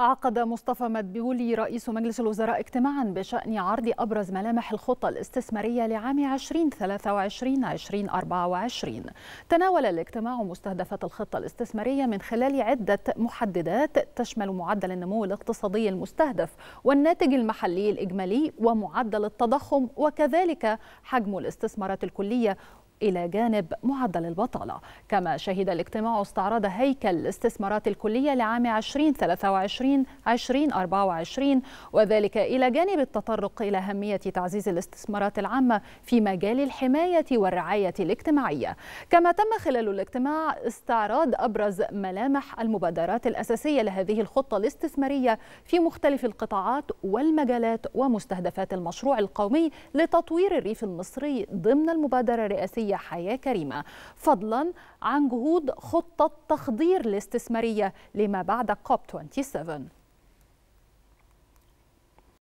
عقد مصطفى مدبولي رئيس مجلس الوزراء اجتماعا بشأن عرض أبرز ملامح الخطة الاستثمارية لعام 2023-2024 تناول الاجتماع مستهدفات الخطة الاستثمارية من خلال عدة محددات تشمل معدل النمو الاقتصادي المستهدف والناتج المحلي الإجمالي ومعدل التضخم وكذلك حجم الاستثمارات الكلية إلى جانب معدل البطالة كما شهد الاجتماع استعراض هيكل الاستثمارات الكلية لعام 2023 2024 وذلك إلى جانب التطرق إلى أهمية تعزيز الاستثمارات العامة في مجال الحماية والرعاية الاجتماعية كما تم خلال الاجتماع استعراض أبرز ملامح المبادرات الأساسية لهذه الخطة الاستثمارية في مختلف القطاعات والمجالات ومستهدفات المشروع القومي لتطوير الريف المصري ضمن المبادرة الرئاسية هي حياة كريمة فضلا عن جهود خطة تخضير الاستثمارية لما بعد كوب 27